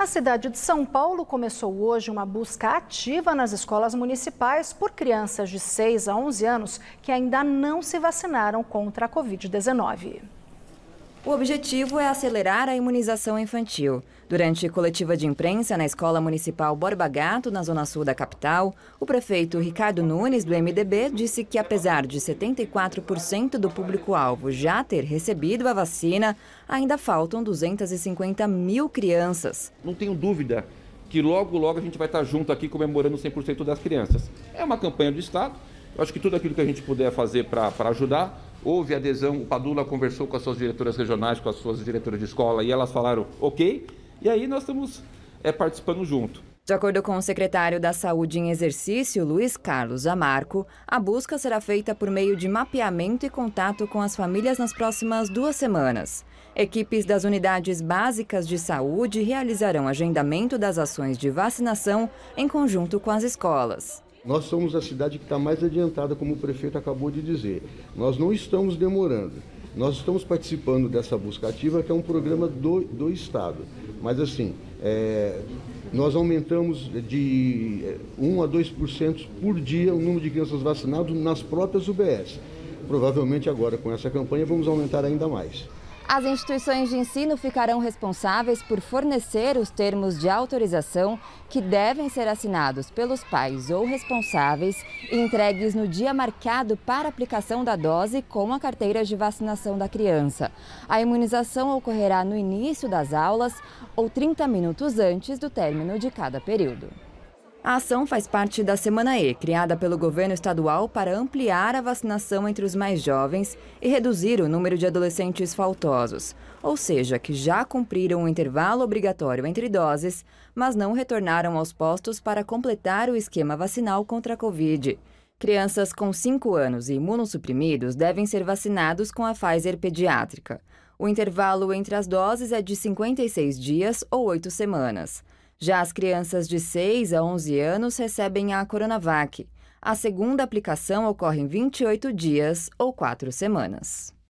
A cidade de São Paulo começou hoje uma busca ativa nas escolas municipais por crianças de 6 a 11 anos que ainda não se vacinaram contra a Covid-19. O objetivo é acelerar a imunização infantil. Durante coletiva de imprensa na Escola Municipal Borba Gato, na zona sul da capital, o prefeito Ricardo Nunes, do MDB, disse que apesar de 74% do público-alvo já ter recebido a vacina, ainda faltam 250 mil crianças. Não tenho dúvida que logo, logo a gente vai estar junto aqui comemorando 100% das crianças. É uma campanha do Estado, eu acho que tudo aquilo que a gente puder fazer para ajudar, houve adesão, o Padula conversou com as suas diretoras regionais, com as suas diretoras de escola, e elas falaram ok, e aí nós estamos é, participando junto. De acordo com o secretário da Saúde em Exercício, Luiz Carlos Amarco, a busca será feita por meio de mapeamento e contato com as famílias nas próximas duas semanas. Equipes das unidades básicas de saúde realizarão agendamento das ações de vacinação em conjunto com as escolas. Nós somos a cidade que está mais adiantada, como o prefeito acabou de dizer. Nós não estamos demorando. Nós estamos participando dessa busca ativa, que é um programa do, do Estado. Mas, assim, é, nós aumentamos de 1 é, a 2% por dia o número de crianças vacinadas nas próprias UBS. Provavelmente agora, com essa campanha, vamos aumentar ainda mais. As instituições de ensino ficarão responsáveis por fornecer os termos de autorização que devem ser assinados pelos pais ou responsáveis e entregues no dia marcado para aplicação da dose com a carteira de vacinação da criança. A imunização ocorrerá no início das aulas ou 30 minutos antes do término de cada período. A ação faz parte da Semana E, criada pelo governo estadual para ampliar a vacinação entre os mais jovens e reduzir o número de adolescentes faltosos, ou seja, que já cumpriram o intervalo obrigatório entre doses, mas não retornaram aos postos para completar o esquema vacinal contra a Covid. Crianças com 5 anos e imunossuprimidos devem ser vacinados com a Pfizer pediátrica. O intervalo entre as doses é de 56 dias ou 8 semanas. Já as crianças de 6 a 11 anos recebem a Coronavac. A segunda aplicação ocorre em 28 dias ou 4 semanas.